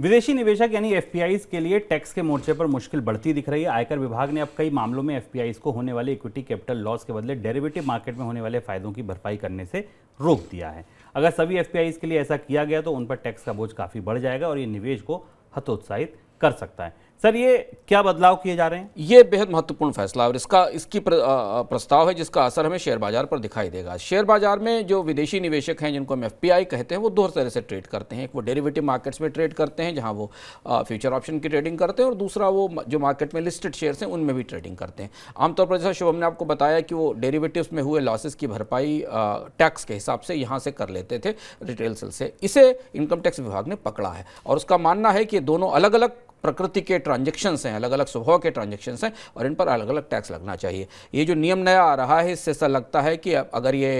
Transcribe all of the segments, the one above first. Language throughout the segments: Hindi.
विदेशी निवेशक यानी एफ के लिए टैक्स के मोर्चे पर मुश्किल बढ़ती दिख रही है आयकर विभाग ने अब कई मामलों में एफ को होने वाले इक्विटी कैपिटल लॉस के बदले डेरिवेटिव मार्केट में होने वाले फायदों की भरपाई करने से रोक दिया है अगर सभी एफ के लिए ऐसा किया गया तो उन पर टैक्स का बोझ काफ़ी बढ़ जाएगा और ये निवेश को हतोत्साहित कर सकता है सर ये क्या बदलाव किए जा रहे हैं ये बेहद महत्वपूर्ण फैसला और इसका इसकी प्र, आ, प्रस्ताव है जिसका असर हमें शेयर बाजार पर दिखाई देगा शेयर बाजार में जो विदेशी निवेशक हैं जिनको हम एफ कहते हैं वो दो तरह से ट्रेड करते हैं एक वो डेरिवेटिव मार्केट्स में ट्रेड करते हैं जहाँ वो आ, फ्यूचर ऑप्शन की ट्रेडिंग करते हैं और दूसरा वो जो मार्केट में लिस्टेड शेयर हैं उनमें भी ट्रेडिंग करते हैं आमतौर पर जैसा शुभम ने आपको बताया कि वो डेरीवेटिव में हुए लॉसेज की भरपाई टैक्स के हिसाब से यहाँ से कर लेते थे रिटेल सेल से इसे इनकम टैक्स विभाग ने पकड़ा है और उसका मानना है कि दोनों अलग अलग प्रकृति के ट्रांजेक्शन्स हैं अलग अलग स्वभाव के ट्रांजेक्शन्स हैं और इन पर अलग अलग टैक्स लगना चाहिए ये जो नियम नया आ रहा है इससे ऐसा लगता है कि अगर ये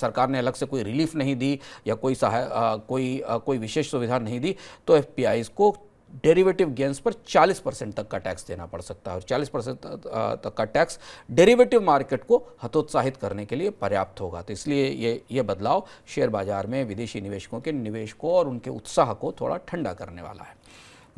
सरकार ने अलग से कोई रिलीफ नहीं दी या कोई सहाय कोई आ, कोई विशेष सुविधा नहीं दी तो एफ को डेरिवेटिव गेंस पर 40 परसेंट तक का टैक्स देना पड़ सकता है और 40 परसेंट तक का टैक्स डेरिवेटिव मार्केट को हतोत्साहित करने के लिए पर्याप्त होगा तो इसलिए ये ये बदलाव शेयर बाजार में विदेशी निवेशकों के निवेश को और उनके उत्साह को थोड़ा ठंडा करने वाला है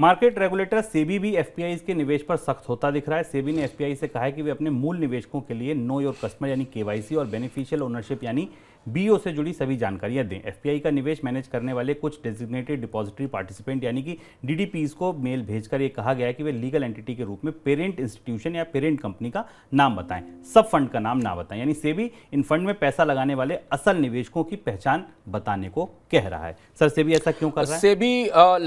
मार्केट रेगुलेटर सेबी भी एफ के निवेश पर सख्त होता दिख रहा है सेबी ने एफ से कहा है कि वे अपने मूल निवेशकों के लिए नो योर कस्टमर यानी केवाईसी और बेनिफिशियल ओनरशिप यानी बीओ से जुड़ी सभी जानकारियां दें एफपीआई का निवेश मैनेज करने वाले कुछ डेजिग्नेटेड डिपॉजिटरी पार्टिसिपेंट यानी कि डीडीपीज को मेल भेजकर यह कहा गया है कि वे लीगल एंटिटी के रूप में पेरेंट इंस्टीट्यूशन या पेरेंट कंपनी का नाम बताएं सब फंड का नाम ना बताएं यानी सेबी इन फंड में पैसा लगाने वाले असल निवेशकों की पहचान बताने को कह रहा है सर सेबी ऐसा क्यों कर रहा है सेबी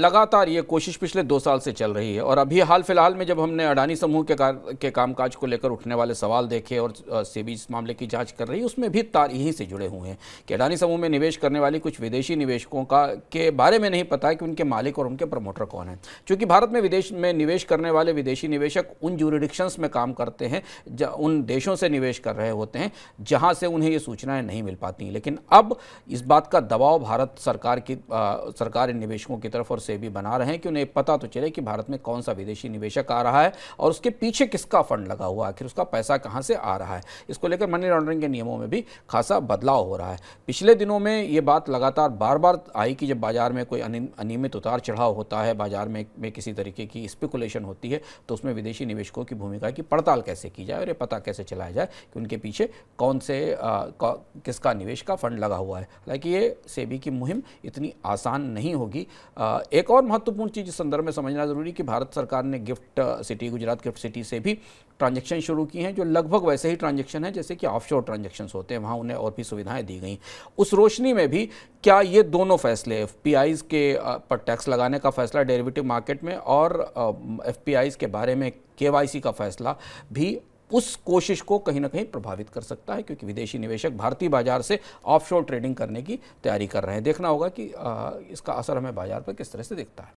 लगातार ये कोशिश पिछले दो साल से चल रही है और अभी हाल फिलहाल में जब हमने अडानी समूह के, के कामकाज को लेकर उठने वाले सवाल देखे और सेबी इस मामले की जांच कर रही है उसमें भी तार यहीं से जुड़े हुए हैं हैं कि अडानी समूह में निवेश करने वाले कुछ विदेशी निवेशकों का के बारे में नहीं पता है कि उनके मालिक और उनके प्रमोटर कौन हैं चूंकि भारत में विदेश में निवेश करने वाले विदेशी निवेशक उन जूरिडिक्शंस में काम करते हैं उन देशों से निवेश कर रहे होते हैं जहाँ से उन्हें ये सूचनाएँ नहीं मिल पाती लेकिन अब इस बात का दबाव भारत सरकार की सरकार इन निवेशकों की तरफ और भी बना रहे हैं कि उन्हें पता तो चले कि भारत में कौन सा विदेशी निवेशक आ रहा है और उसके पीछे किसका फंड लगा हुआ आखिर उसका पैसा कहाँ से आ रहा है इसको लेकर मनी लॉन्ड्रिंग के नियमों में भी खासा बदलाव हो हो रहा है पिछले दिनों में ये बात लगातार बार बार आई कि जब बाज़ार में कोई अनियमित उतार चढ़ाव होता है बाज़ार में में किसी तरीके की स्पेकुलेशन होती है तो उसमें विदेशी निवेशकों की भूमिका की पड़ताल कैसे की जाए और ये पता कैसे चलाया जाए कि उनके पीछे कौन से आ, किसका निवेश का फंड लगा हुआ है हालांकि ये सेबी की मुहिम इतनी आसान नहीं होगी एक और महत्वपूर्ण चीज़ इस संदर्भ में समझना ज़रूरी कि भारत सरकार ने GIFT City Gujarat GIFT City से भी ट्रांजेक्शन शुरू की हैं जो लगभग वैसे ही ट्रांजेक्शन है जैसे कि ऑफशोर ट्रांजेक्शन होते हैं वहाँ उन्हें और भी सुविधाएं सूचनाएं दी गई उस रोशनी में भी क्या ये दोनों फैसले एफ के पर टैक्स लगाने का फैसला डेरिवेटिव मार्केट में और एफ के बारे में के का फैसला भी उस कोशिश को कहीं ना कहीं प्रभावित कर सकता है क्योंकि विदेशी निवेशक भारतीय बाजार से ऑफशोर ट्रेडिंग करने की तैयारी कर रहे हैं देखना होगा कि इसका असर हमें बाजार पर किस तरह से दिखता है